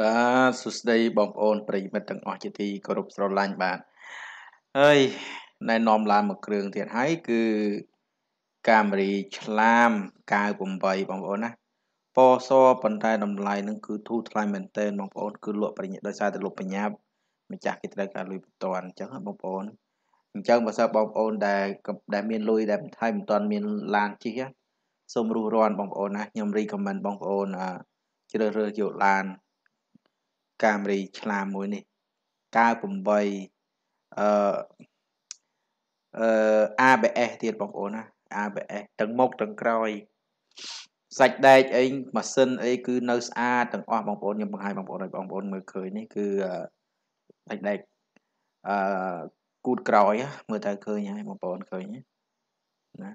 បាទសួស្តីបងប្អូនប្រិយមិត្តទាំងអស់ជាទីគោរពស្រឡាញ់បាទហើយណែនាំឡើងមកគ្រឿងទៀតហើយគឺកាមេរីឆ្លាមកៅ8បងប្អូនណាពណ៌សប៉ុន្តែតម្លៃនឹងគឺធូរថ្លៃមែនទែនបងប្អូនគឺលក់ប្រញាប់ដោយសារតែលក់ប្រញាប់ម្ចាស់គេត្រូវការលុយបន្ទាន់អញ្ចឹងបងប្អូនអញ្ចឹងបើសិនបងប្អូនដែលដែលមានលុយដែលបន្ថែមមិនទាន់មានឡានជិះសូមរុះរាន់បងប្អូនណាខ្ញុំរីកមែនបងប្អូនជ្រើសរើសយកឡានកាមេរីឆ្លាមមួយនេះ98អឺអឺ ABS ទៀតបងប្អូនណា ABS ទាំងមុខទាំងក្រោយសាច់ដែកអីម៉ាស៊ីនអីគឺនៅស្អាតទាំងអស់បងប្អូនខ្ញុំបង្ហាញបងប្អូនឲ្យបងប្អូនមើលឃើញនេះគឺសាច់ដែកអឺគូតក្រោយមើលទៅឃើញហើយបងប្អូនឃើញណា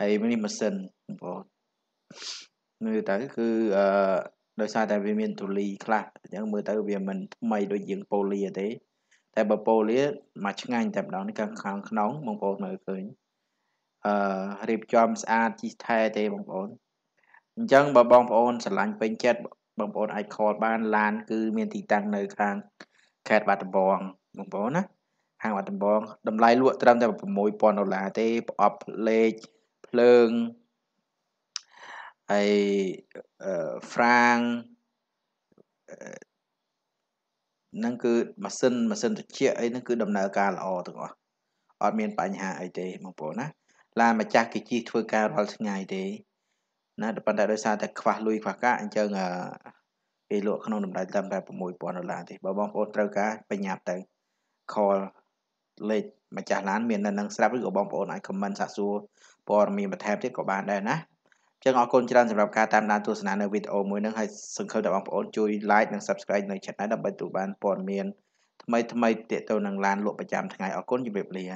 ហើយនេះម៉ាស៊ីនបងប្អូនមើលទៅគឺអឺដោយសារតែវាមានទូលីខ្លះអញ្ចឹងមើលទៅវាមិនថ្មី ដូចយើងប៉ូលីទេតែបើប៉ូលីមកឆ្ងាញ់តែម្ដងនេះខាងខាងក្នុងបងប្អូនមើលឃើញអឺរៀបចំស្អាតជីថែទេបងប្អូនអញ្ចឹងបើបងប្អូនស្រឡាញ់ពេញចិត្តបងប្អូនអាចខលបានឡានគឺមានទីតាំងនៅខាងខេត្តបាត់ដំបងបងប្អូនណាខាងបាត់ដំបងតម្លៃលក់ត្រឹមតែ6000ដុល្លារទេប្រអប់លេខភ្លើងហើយហ្វ្រាំងហ្នឹងគឺម៉ាស៊ីនម៉ាស៊ីនត្រជាក់អីហ្នឹងគឺ ដំណើរការល្អទាំងអស់អត់មានបញ្ហាអីទេបងប្អូនណាឡានម្ចាស់គេជិះធ្វើការរាល់ថ្ងៃទេណាប៉ុន្តែដោយសារតែខ្វះលុយខ្វះកាក់អញ្ចឹងគេលក់ក្នុងតម្លៃតាមតែ6000ដុល្លារទេបើបងប្អូនត្រូវការបញ្ញាប់ទៅ call លេខម្ចាស់ឡានមាននៅនឹងស្រាប់ឬក៏បងប្អូនអាច comment សាកសួរព័ត៌មានបន្ថែមទៀតក៏បានដែរណាចឹងអរគុណច្រើនសម្រាប់ការតាមដានទស្សនានៅវីដេអូមួយនេះហើយសង្ឃឹមថាបងប្អូនជួយ like និង subscribe នៅ channel ដើម្បីទទួលបានព័ត៌មានថ្មីៗទាក់ទងនឹងឡានលក់ប្រចាំថ្ងៃអរគុណជម្រាបលា